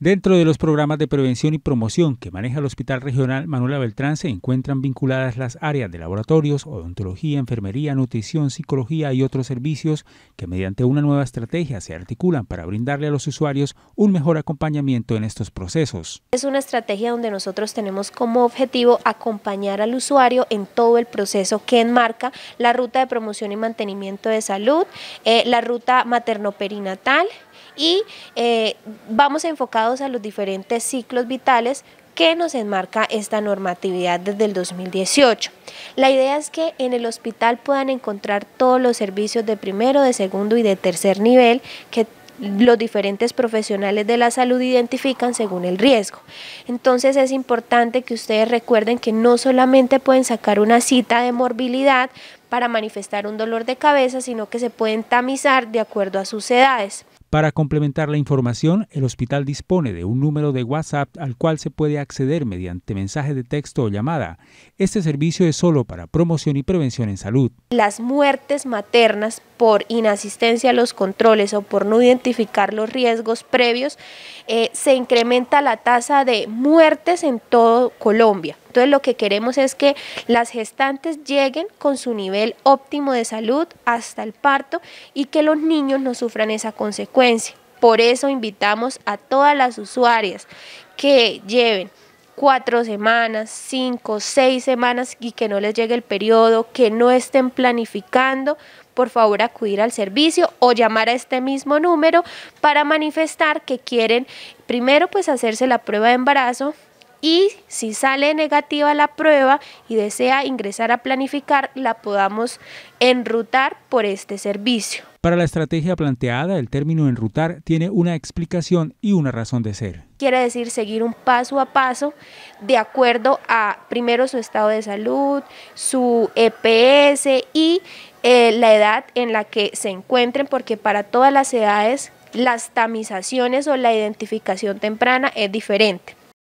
Dentro de los programas de prevención y promoción que maneja el Hospital Regional Manuela Beltrán se encuentran vinculadas las áreas de laboratorios, odontología, enfermería, nutrición, psicología y otros servicios que mediante una nueva estrategia se articulan para brindarle a los usuarios un mejor acompañamiento en estos procesos. Es una estrategia donde nosotros tenemos como objetivo acompañar al usuario en todo el proceso que enmarca la ruta de promoción y mantenimiento de salud, eh, la ruta materno-perinatal, y eh, vamos enfocados a los diferentes ciclos vitales que nos enmarca esta normatividad desde el 2018. La idea es que en el hospital puedan encontrar todos los servicios de primero, de segundo y de tercer nivel que los diferentes profesionales de la salud identifican según el riesgo. Entonces es importante que ustedes recuerden que no solamente pueden sacar una cita de morbilidad para manifestar un dolor de cabeza, sino que se pueden tamizar de acuerdo a sus edades. Para complementar la información, el hospital dispone de un número de WhatsApp al cual se puede acceder mediante mensaje de texto o llamada. Este servicio es solo para promoción y prevención en salud. Las muertes maternas por inasistencia a los controles o por no identificar los riesgos previos, eh, se incrementa la tasa de muertes en todo Colombia. Entonces lo que queremos es que las gestantes lleguen con su nivel óptimo de salud hasta el parto y que los niños no sufran esa consecuencia. Por eso invitamos a todas las usuarias que lleven cuatro semanas, cinco, seis semanas y que no les llegue el periodo, que no estén planificando, por favor acudir al servicio o llamar a este mismo número para manifestar que quieren primero pues hacerse la prueba de embarazo, y si sale negativa la prueba y desea ingresar a planificar, la podamos enrutar por este servicio. Para la estrategia planteada, el término enrutar tiene una explicación y una razón de ser. Quiere decir seguir un paso a paso de acuerdo a primero su estado de salud, su EPS y eh, la edad en la que se encuentren, porque para todas las edades las tamizaciones o la identificación temprana es diferente.